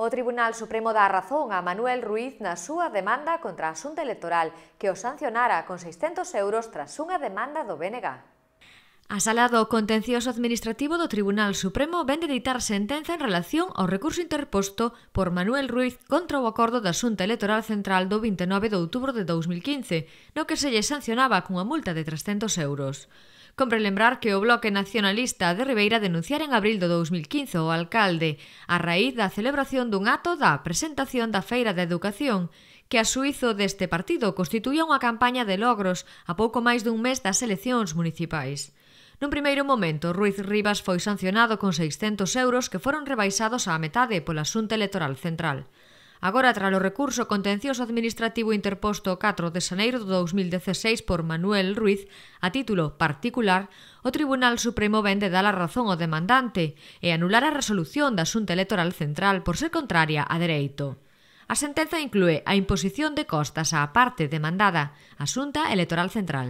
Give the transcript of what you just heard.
O Tribunal Supremo dá razón a Manuel Ruiz na súa demanda contra a xunta electoral que o sancionara con 600 euros tras unha demanda do BNG. A sala do contencioso administrativo do Tribunal Supremo vende deitar sentenza en relación ao recurso interposto por Manuel Ruiz contra o acordo da Xunta Electoral Central do 29 de outubro de 2015, no que se lle sancionaba cunha multa de 300 euros. Compre lembrar que o Bloque Nacionalista de Ribeira denunciara en abril do 2015 o alcalde a raíz da celebración dun ato da presentación da Feira de Educación que a suizo deste partido constituía unha campaña de logros a pouco máis dun mes das eleccións municipais. Nun primeiro momento, Ruiz Rivas foi sancionado con 600 euros que foron rebaixados á metade pola Xunta Electoral Central. Agora, tras o recurso contencioso administrativo interposto 4 de xaneiro do 2016 por Manuel Ruiz, a título particular, o Tribunal Supremo vende dar a razón ao demandante e anular a resolución da Xunta Electoral Central por ser contraria a dereito. A sentenza inclúe a imposición de costas á parte demandada, a Xunta Electoral Central.